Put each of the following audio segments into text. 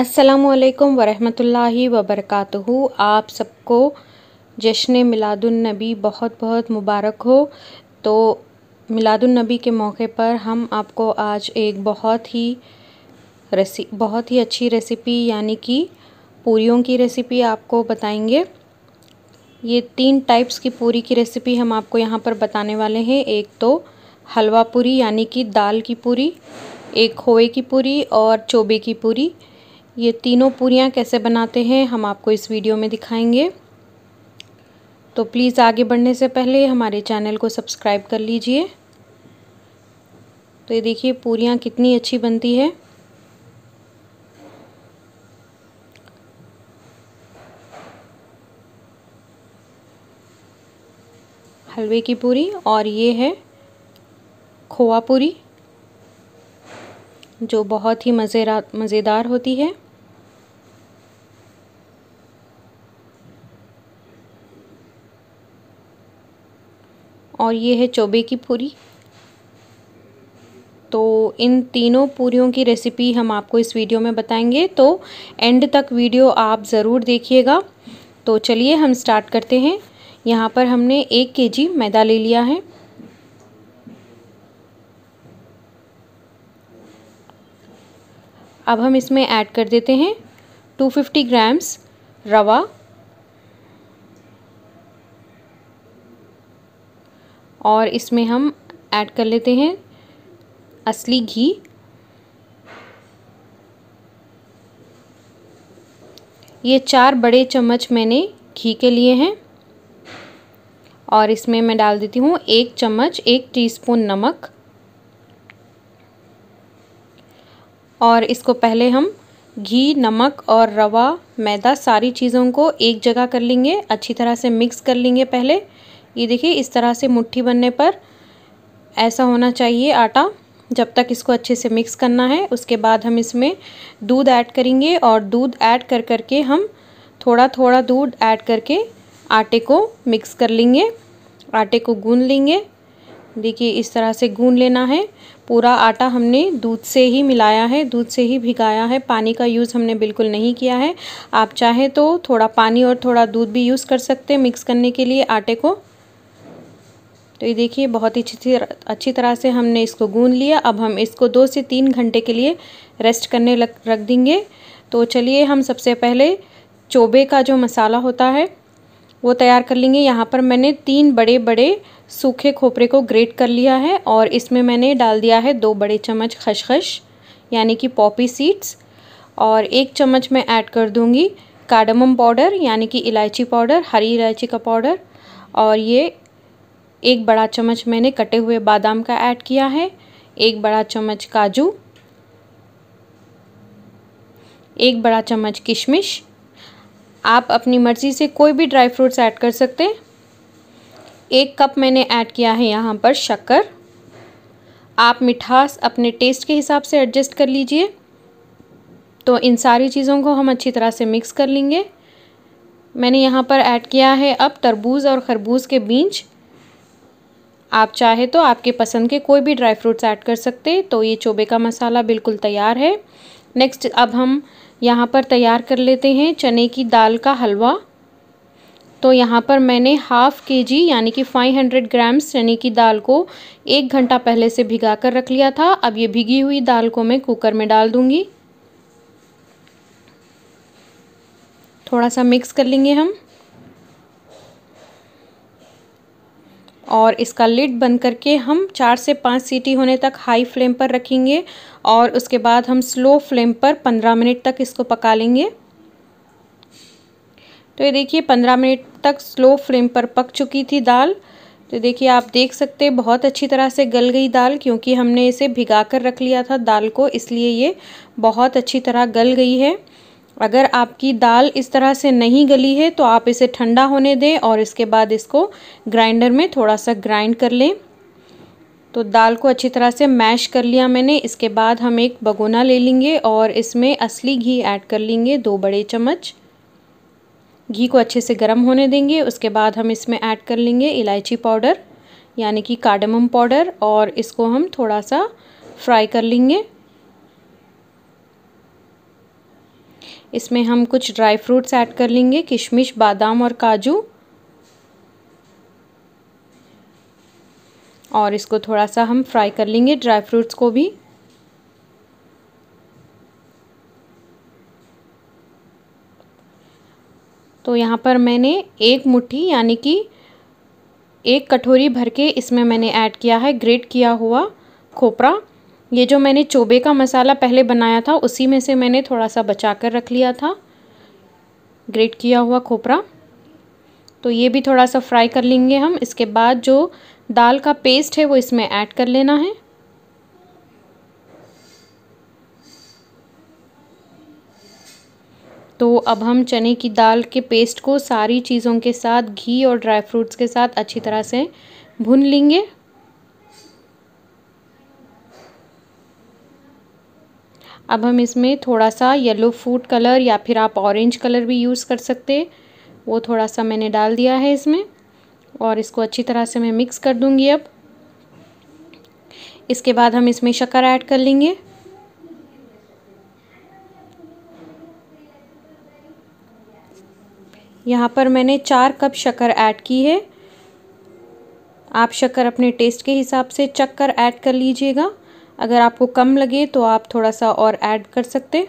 अस्सलाम वरहमतुल्लाहि वबरकातुहू आप सबको जश्न मिलादुलनबी बहुत बहुत मुबारक हो तो मिलादुलनबी के मौके पर हम आपको आज एक बहुत ही रेसी बहुत ही अच्छी रेसिपी यानी कि पूरियों की रेसिपी आपको बताएंगे ये तीन टाइप्स की पूरी की रेसिपी हम आपको यहाँ पर बताने वाले हैं एक तो हलवा पूरी यानी कि दाल की पूरी एक खोए की पूरी और चोबे की पूरी ये तीनों पूरियाँ कैसे बनाते हैं हम आपको इस वीडियो में दिखाएंगे तो प्लीज़ आगे बढ़ने से पहले हमारे चैनल को सब्सक्राइब कर लीजिए तो ये देखिए पूरियाँ कितनी अच्छी बनती है हलवे की पूरी और ये है खोआ पूरी जो बहुत ही मज़ेरा मज़ेदार होती है और ये है चोबे की पूरी तो इन तीनों पूरियों की रेसिपी हम आपको इस वीडियो में बताएंगे तो एंड तक वीडियो आप ज़रूर देखिएगा तो चलिए हम स्टार्ट करते हैं यहाँ पर हमने एक केजी मैदा ले लिया है अब हम इसमें ऐड कर देते हैं 250 ग्राम्स रवा और इसमें हम ऐड कर लेते हैं असली घी ये चार बड़े चम्मच मैंने घी के लिए हैं और इसमें मैं डाल देती हूँ एक चम्मच एक टीस्पून नमक और इसको पहले हम घी नमक और रवा मैदा सारी चीज़ों को एक जगह कर लेंगे अच्छी तरह से मिक्स कर लेंगे पहले ये देखिए इस तरह से मुट्ठी बनने पर ऐसा होना चाहिए आटा जब तक इसको अच्छे से मिक्स करना है उसके बाद हम इसमें दूध ऐड करेंगे और दूध ऐड कर करके हम थोड़ा थोड़ा दूध ऐड करके आटे को मिक्स कर लेंगे आटे को गून लेंगे देखिए इस तरह से गून लेना है पूरा आटा हमने दूध से ही मिलाया है दूध से ही भिगाया है पानी का यूज़ हमने बिल्कुल नहीं किया है आप चाहें तो थोड़ा पानी और थोड़ा दूध भी यूज़ कर सकते हैं मिक्स करने के लिए आटे को तो ये देखिए बहुत ही अच्छी अच्छी तरह से हमने इसको गूंद लिया अब हम इसको दो से तीन घंटे के लिए रेस्ट करने लग रख देंगे तो चलिए हम सबसे पहले चोबे का जो मसाला होता है वो तैयार कर लेंगे यहाँ पर मैंने तीन बड़े बड़े सूखे खोपरे को ग्रेट कर लिया है और इसमें मैंने डाल दिया है दो बड़े चम्मच खशखश यानी कि पॉपी सीड्स और एक चम्मच मैं ऐड कर दूँगी कार्डमम पाउडर यानी कि इलायची पाउडर हरी इलायची का पाउडर और ये एक बड़ा चम्मच मैंने कटे हुए बादाम का ऐड किया है एक बड़ा चम्मच काजू एक बड़ा चम्मच किशमिश आप अपनी मर्ज़ी से कोई भी ड्राई फ्रूट्स ऐड कर सकते हैं एक कप मैंने ऐड किया है यहाँ पर शक्कर आप मिठास अपने टेस्ट के हिसाब से एडजस्ट कर लीजिए तो इन सारी चीज़ों को हम अच्छी तरह से मिक्स कर लेंगे मैंने यहाँ पर ऐड किया है अब तरबूज और खरबूज के बीज आप चाहे तो आपके पसंद के कोई भी ड्राई फ्रूट्स ऐड कर सकते तो ये चोबे का मसाला बिल्कुल तैयार है नेक्स्ट अब हम यहाँ पर तैयार कर लेते हैं चने की दाल का हलवा तो यहाँ पर मैंने हाफ़ के जी यानी कि 500 ग्राम्स चने की दाल को एक घंटा पहले से भिगा कर रख लिया था अब ये भिगी हुई दाल को मैं कुकर में डाल दूँगी थोड़ा सा मिक्स कर लेंगे हम और इसका लिड बंद करके हम चार से पाँच सीटी होने तक हाई फ्लेम पर रखेंगे और उसके बाद हम स्लो फ्लेम पर पंद्रह मिनट तक इसको पका लेंगे तो ये देखिए पंद्रह मिनट तक स्लो फ्लेम पर पक चुकी थी दाल तो देखिए आप देख सकते हैं बहुत अच्छी तरह से गल गई दाल क्योंकि हमने इसे भिगा कर रख लिया था दाल को इसलिए ये बहुत अच्छी तरह गल गई है अगर आपकी दाल इस तरह से नहीं गली है तो आप इसे ठंडा होने दें और इसके बाद इसको ग्राइंडर में थोड़ा सा ग्राइंड कर लें तो दाल को अच्छी तरह से मैश कर लिया मैंने इसके बाद हम एक बगोना ले लेंगे और इसमें असली घी ऐड कर लेंगे दो बड़े चम्मच घी को अच्छे से गर्म होने देंगे उसके बाद हम इसमें ऐड कर लेंगे इलायची पाउडर यानी कि कार्डमम पाउडर और इसको हम थोड़ा सा फ्राई कर लेंगे इसमें हम कुछ ड्राई फ्रूट्स ऐड कर लेंगे किशमिश बादाम और काजू और इसको थोड़ा सा हम फ्राई कर लेंगे ड्राई फ्रूट्स को भी तो यहाँ पर मैंने एक मुट्ठी यानी कि एक कटोरी भर के इसमें मैंने ऐड किया है ग्रेट किया हुआ खोपरा ये जो मैंने चोबे का मसाला पहले बनाया था उसी में से मैंने थोड़ा सा बचा कर रख लिया था ग्रेट किया हुआ खोपरा तो ये भी थोड़ा सा फ्राई कर लेंगे हम इसके बाद जो दाल का पेस्ट है वो इसमें ऐड कर लेना है तो अब हम चने की दाल के पेस्ट को सारी चीज़ों के साथ घी और ड्राई फ्रूट्स के साथ अच्छी तरह से भून लेंगे अब हम इसमें थोड़ा सा येलो फूड कलर या फिर आप ऑरेंज कलर भी यूज़ कर सकते वो थोड़ा सा मैंने डाल दिया है इसमें और इसको अच्छी तरह से मैं मिक्स कर दूंगी अब इसके बाद हम इसमें शक्कर ऐड कर लेंगे यहाँ पर मैंने चार कप शक्कर ऐड की है आप शक्कर अपने टेस्ट के हिसाब से चक्कर ऐड कर लीजिएगा अगर आपको कम लगे तो आप थोड़ा सा और ऐड कर सकते हैं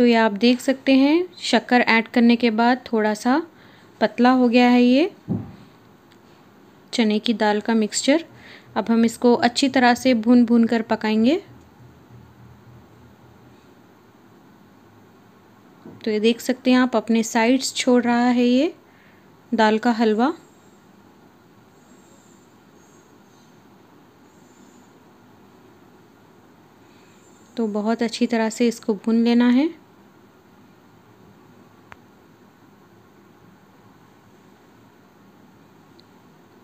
तो ये आप देख सकते हैं शक्कर ऐड करने के बाद थोड़ा सा पतला हो गया है ये चने की दाल का मिक्सचर अब हम इसको अच्छी तरह से भून भून कर पकाएंगे तो ये देख सकते हैं आप अपने साइड्स छोड़ रहा है ये दाल का हलवा तो बहुत अच्छी तरह से इसको भून लेना है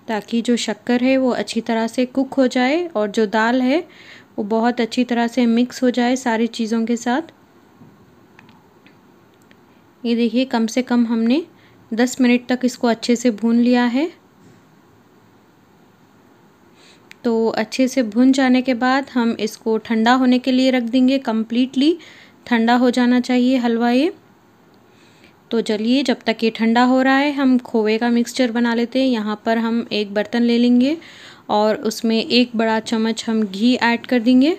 ताकि जो शक्कर है वो अच्छी तरह से कुक हो जाए और जो दाल है वो बहुत अच्छी तरह से मिक्स हो जाए सारी चीज़ों के साथ ये देखिए कम से कम हमने 10 मिनट तक इसको अच्छे से भून लिया है तो अच्छे से भुन जाने के बाद हम इसको ठंडा होने के लिए रख देंगे कम्प्लीटली ठंडा हो जाना चाहिए हलवा ये तो चलिए जब तक ये ठंडा हो रहा है हम खोए का मिक्सचर बना लेते हैं यहाँ पर हम एक बर्तन ले लेंगे और उसमें एक बड़ा चम्मच हम घी ऐड कर देंगे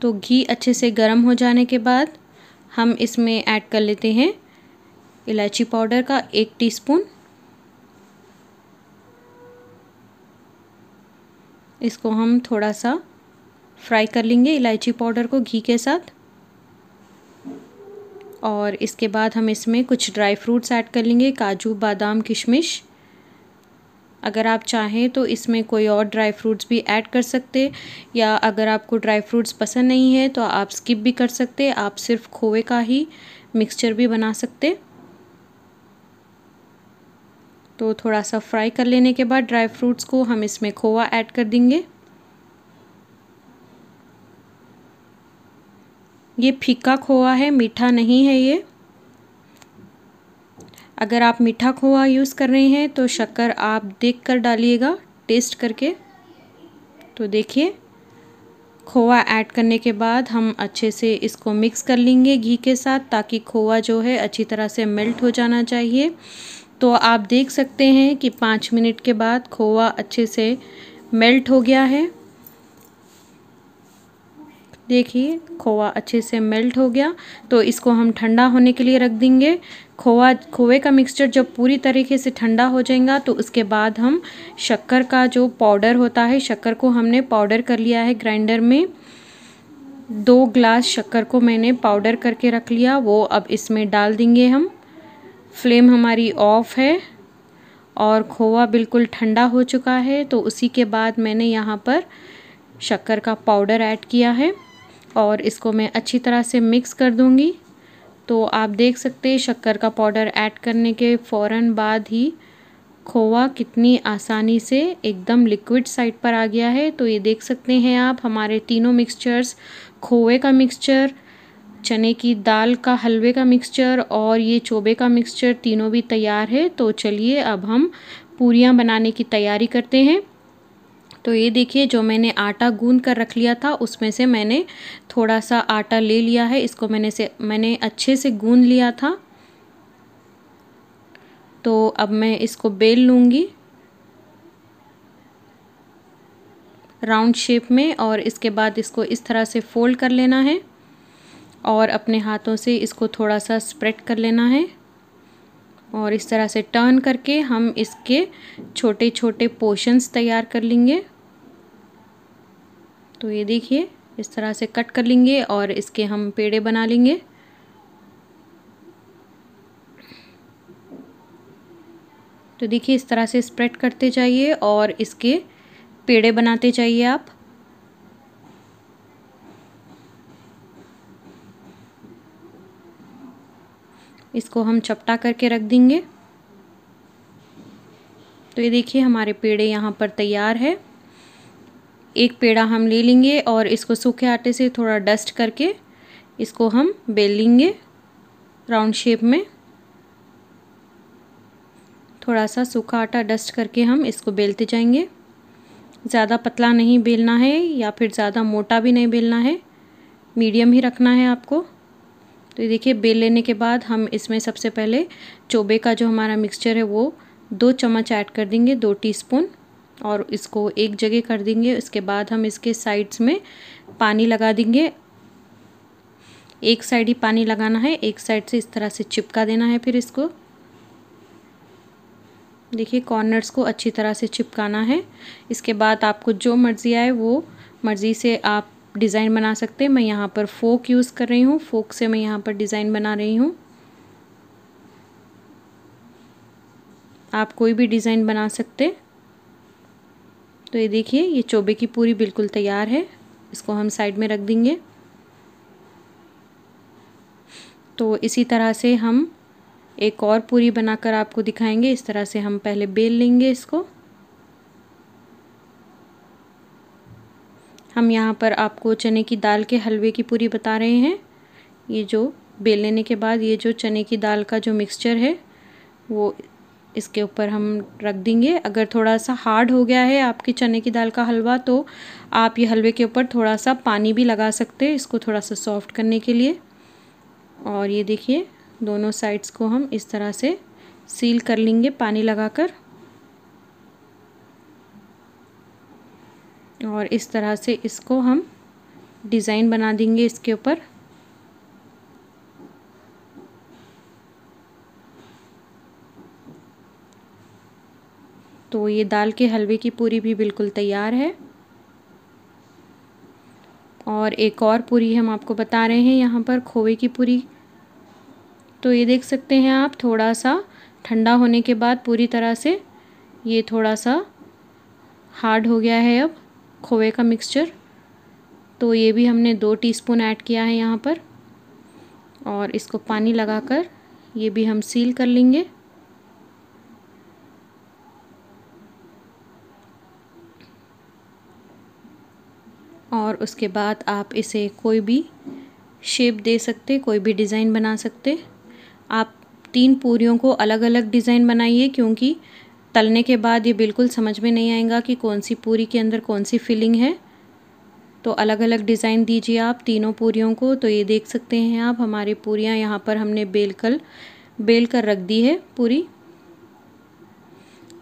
तो घी अच्छे से गर्म हो जाने के बाद हम इसमें ऐड कर लेते हैं इलायची पाउडर का एक टीस्पून इसको हम थोड़ा सा फ्राई कर लेंगे इलायची पाउडर को घी के साथ और इसके बाद हम इसमें कुछ ड्राई फ्रूट्स ऐड कर लेंगे काजू बादाम किशमिश अगर आप चाहें तो इसमें कोई और ड्राई फ्रूट्स भी ऐड कर सकते या अगर आपको ड्राई फ्रूट्स पसंद नहीं है तो आप स्किप भी कर सकते आप सिर्फ खोए का ही मिक्सचर भी बना सकते तो थोड़ा सा फ्राई कर लेने के बाद ड्राई फ्रूट्स को हम इसमें खोवा ऐड कर देंगे ये फीका खोआ है मीठा नहीं है ये अगर आप मीठा खोआ यूज़ कर रहे हैं तो शक्कर आप देख कर डालिएगा टेस्ट करके तो देखिए खोआ ऐड करने के बाद हम अच्छे से इसको मिक्स कर लेंगे घी के साथ ताकि खोआ जो है अच्छी तरह से मेल्ट हो जाना चाहिए तो आप देख सकते हैं कि पाँच मिनट के बाद खोआ अच्छे से मेल्ट हो गया है देखिए खोवा अच्छे से मेल्ट हो गया तो इसको हम ठंडा होने के लिए रख देंगे खोवा खोए का मिक्सचर जब पूरी तरीके से ठंडा हो जाएगा तो उसके बाद हम शक्कर का जो पाउडर होता है शक्कर को हमने पाउडर कर लिया है ग्राइंडर में दो ग्लास शक्कर को मैंने पाउडर करके रख लिया वो अब इसमें डाल देंगे हम फ्लेम हमारी ऑफ़ है और खोवा बिल्कुल ठंडा हो चुका है तो उसी के बाद मैंने यहाँ पर शक्कर का पाउडर ऐड किया है और इसको मैं अच्छी तरह से मिक्स कर दूँगी तो आप देख सकते हैं शक्कर का पाउडर ऐड करने के फ़ौर बाद ही खोवा कितनी आसानी से एकदम लिक्विड साइड पर आ गया है तो ये देख सकते हैं आप हमारे तीनों मिक्सचर्स खोए का मिक्सचर चने की दाल का हलवे का मिक्सचर और ये चोबे का मिक्सचर तीनों भी तैयार है तो चलिए अब हम पूरियाँ बनाने की तैयारी करते हैं तो ये देखिए जो मैंने आटा गूंद कर रख लिया था उसमें से मैंने थोड़ा सा आटा ले लिया है इसको मैंने से मैंने अच्छे से गूंद लिया था तो अब मैं इसको बेल लूँगी राउंड शेप में और इसके बाद इसको इस तरह से फोल्ड कर लेना है और अपने हाथों से इसको थोड़ा सा स्प्रेड कर लेना है और इस तरह से टर्न करके हम इसके छोटे छोटे पोशंस तैयार कर लेंगे तो ये देखिए इस तरह से कट कर लेंगे और इसके हम पेड़े बना लेंगे तो देखिए इस तरह से स्प्रेड करते जाइए और इसके पेड़े बनाते जाइए आप इसको हम चपटा करके रख देंगे तो ये देखिए हमारे पेड़े यहाँ पर तैयार है एक पेड़ा हम ले लेंगे और इसको सूखे आटे से थोड़ा डस्ट करके इसको हम बेल लेंगे राउंड शेप में थोड़ा सा सूखा आटा डस्ट करके हम इसको बेलते जाएंगे ज़्यादा पतला नहीं बेलना है या फिर ज़्यादा मोटा भी नहीं बेलना है मीडियम ही रखना है आपको तो ये देखिए बेल लेने के बाद हम इसमें सबसे पहले चोबे का जो हमारा मिक्सचर है वो दो चम्मच ऐड कर देंगे दो टीस्पून और इसको एक जगह कर देंगे उसके बाद हम इसके साइड्स में पानी लगा देंगे एक साइड ही पानी लगाना है एक साइड से इस तरह से चिपका देना है फिर इसको देखिए कॉर्नर्स को अच्छी तरह से चिपकाना है इसके बाद आपको जो मर्ज़ी आए वो मर्ज़ी से आप डिज़ाइन बना सकते हैं मैं यहाँ पर फोक यूज़ कर रही हूँ फोक से मैं यहाँ पर डिज़ाइन बना रही हूँ आप कोई भी डिज़ाइन बना सकते तो ये देखिए ये चोबे की पूरी बिल्कुल तैयार है इसको हम साइड में रख देंगे तो इसी तरह से हम एक और पूरी बनाकर आपको दिखाएंगे इस तरह से हम पहले बेल लेंगे इसको हम यहाँ पर आपको चने की दाल के हलवे की पूरी बता रहे हैं ये जो बेल लेने के बाद ये जो चने की दाल का जो मिक्सचर है वो इसके ऊपर हम रख देंगे अगर थोड़ा सा हार्ड हो गया है आपके चने की दाल का हलवा तो आप ये हलवे के ऊपर थोड़ा सा पानी भी लगा सकते हैं इसको थोड़ा सा सॉफ्ट करने के लिए और ये देखिए दोनों साइड्स को हम इस तरह से सील कर लेंगे पानी लगाकर और इस तरह से इसको हम डिज़ाइन बना देंगे इसके ऊपर तो ये दाल के हलवे की पूरी भी बिल्कुल तैयार है और एक और पूरी हम आपको बता रहे हैं यहाँ पर खोए की पूरी तो ये देख सकते हैं आप थोड़ा सा ठंडा होने के बाद पूरी तरह से ये थोड़ा सा हार्ड हो गया है अब खोए का मिक्सचर तो ये भी हमने दो टीस्पून ऐड किया है यहाँ पर और इसको पानी लगाकर ये भी हम सील कर लेंगे और उसके बाद आप इसे कोई भी शेप दे सकते कोई भी डिज़ाइन बना सकते आप तीन पूरियों को अलग अलग डिज़ाइन बनाइए क्योंकि तलने के बाद ये बिल्कुल समझ में नहीं आएगा कि कौन सी पूरी के अंदर कौन सी फिलिंग है तो अलग अलग डिज़ाइन दीजिए आप तीनों पूरियों को तो ये देख सकते हैं आप हमारी पूरियाँ यहाँ पर हमने बेल कर बेल कर रख दी है पूरी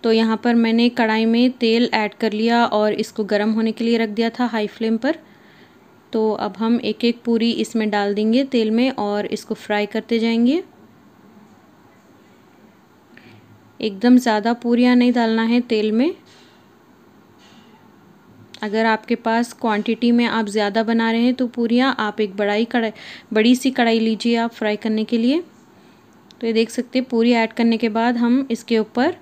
तो यहाँ पर मैंने कढ़ाई में तेल ऐड कर लिया और इसको गर्म होने के लिए रख दिया था हाई फ्लेम पर तो अब हम एक एक पूरी इसमें डाल देंगे तेल में और इसको फ्राई करते जाएंगे एकदम ज़्यादा पूरियाँ नहीं डालना है तेल में अगर आपके पास क्वांटिटी में आप ज़्यादा बना रहे हैं तो पूरियाँ आप एक बड़ाई कढ़ाई बड़ी सी कढ़ाई लीजिए आप फ्राई करने के लिए तो ये देख सकते हैं पूरी ऐड करने के बाद हम इसके ऊपर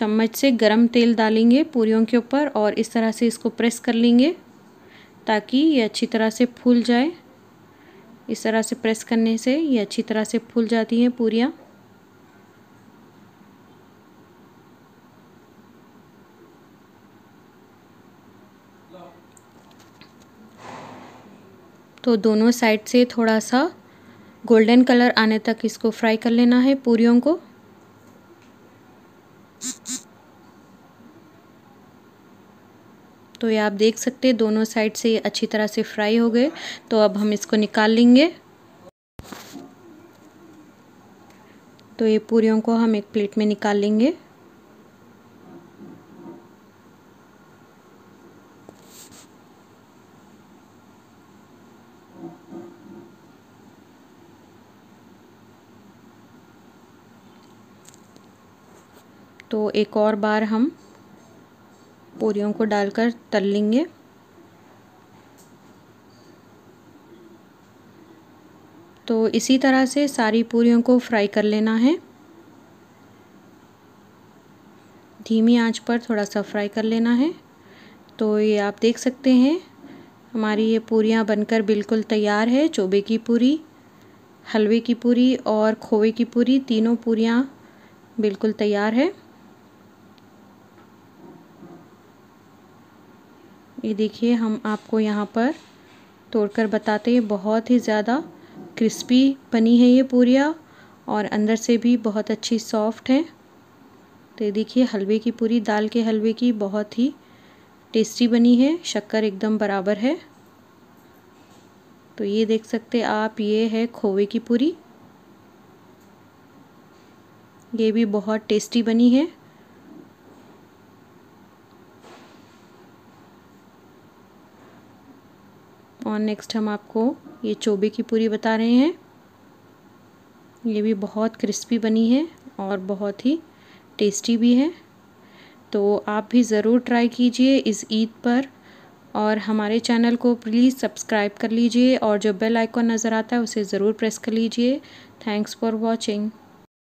चम्मच से गरम तेल डालेंगे पूरियों के ऊपर और इस तरह से इसको प्रेस कर लेंगे ताकि ये अच्छी तरह से फूल जाए इस तरह से प्रेस करने से ये अच्छी तरह से फूल जाती हैं पूरियाँ तो दोनों साइड से थोड़ा सा गोल्डन कलर आने तक इसको फ्राई कर लेना है पूरियों को तो ये आप देख सकते हैं दोनों साइड से अच्छी तरह से फ्राई हो गए तो अब हम इसको निकाल लेंगे तो ये पूरियों को हम एक प्लेट में निकाल लेंगे तो एक और बार हम पूरियों को डालकर तल लेंगे तो इसी तरह से सारी पूरियों को फ्राई कर लेना है धीमी आंच पर थोड़ा सा फ्राई कर लेना है तो ये आप देख सकते हैं हमारी ये पूरियाँ बनकर बिल्कुल तैयार है चोबे की पूरी हलवे की पूरी और खोए की पूरी तीनों पूरियाँ बिल्कुल तैयार है ये देखिए हम आपको यहाँ पर तोड़कर बताते हैं बहुत ही ज़्यादा क्रिस्पी बनी है ये पूरिया और अंदर से भी बहुत अच्छी सॉफ्ट है तो ये देखिए हलवे की पूरी दाल के हलवे की बहुत ही टेस्टी बनी है शक्कर एकदम बराबर है तो ये देख सकते आप ये है खोवे की पूरी ये भी बहुत टेस्टी बनी है और नेक्स्ट हम आपको ये चोबे की पूरी बता रहे हैं ये भी बहुत क्रिस्पी बनी है और बहुत ही टेस्टी भी है तो आप भी ज़रूर ट्राई कीजिए इस ईद पर और हमारे चैनल को प्लीज़ सब्सक्राइब कर लीजिए और जो बेल आइकॉन नज़र आता है उसे ज़रूर प्रेस कर लीजिए थैंक्स फॉर वॉचिंग